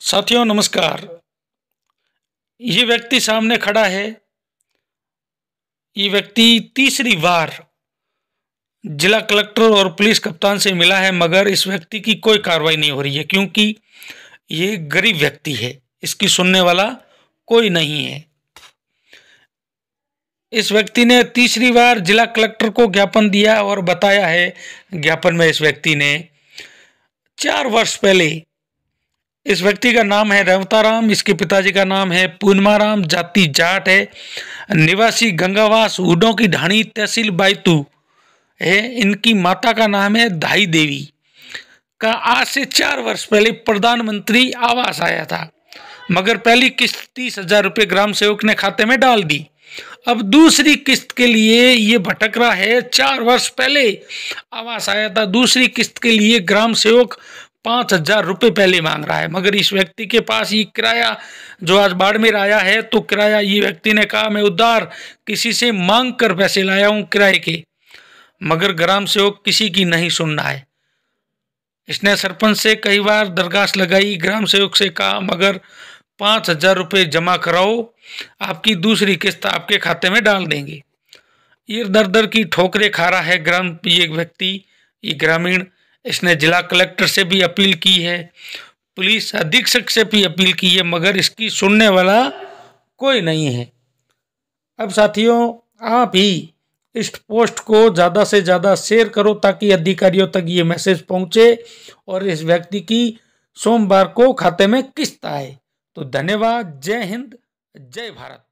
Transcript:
साथियों नमस्कार ये व्यक्ति सामने खड़ा है ये व्यक्ति तीसरी बार जिला कलेक्टर और पुलिस कप्तान से मिला है मगर इस व्यक्ति की कोई कार्रवाई नहीं हो रही है क्योंकि ये गरीब व्यक्ति है इसकी सुनने वाला कोई नहीं है इस व्यक्ति ने तीसरी बार जिला कलेक्टर को ज्ञापन दिया और बताया है ज्ञापन में इस व्यक्ति ने चार वर्ष पहले इस व्यक्ति का नाम है रवताराम इसके पिताजी का नाम है पूर्णमाराम जाति जाट है निवासी गंगावास उडों की ढाणी तहसील बायतू है इनकी माता का नाम है धाई देवी का आज से चार वर्ष पहले प्रधानमंत्री आवास आया था मगर पहली किस्त तीस हजार रुपये ग्राम सेवक ने खाते में डाल दी अब दूसरी किस्त के लिए ये भटक रहा है चार वर्ष पहले आवास आया था दूसरी किस्त के लिए ग्राम सेवक पाँच हजार रुपये पहले मांग रहा है मगर इस व्यक्ति के पास ये किराया जो आज बाड़मेर आया है तो किराया ये व्यक्ति ने कहा मैं उधार किसी से मांग कर पैसे लाया हूँ किराए के मगर ग्राम सेवक किसी की नहीं सुनना है इसने सरपंच से कई बार दरखास्त लगाई ग्राम सेवक से कहा मगर पाँच हजार रुपये जमा कराओ आपकी दूसरी किस्त आपके खाते में डाल देंगे ईर दर दर की ठोकरें खा रहा है ग्राम ये व्यक्ति ये ग्रामीण इसने जिला कलेक्टर से भी अपील की है पुलिस अधीक्षक से भी अपील की है मगर इसकी सुनने वाला कोई नहीं है अब साथियों आप ही इस पोस्ट को ज़्यादा से ज़्यादा शेयर करो ताकि अधिकारियों तक ये मैसेज पहुंचे और इस व्यक्ति की सोमवार को खाते में किस्त आए तो धन्यवाद जय हिंद जय भारत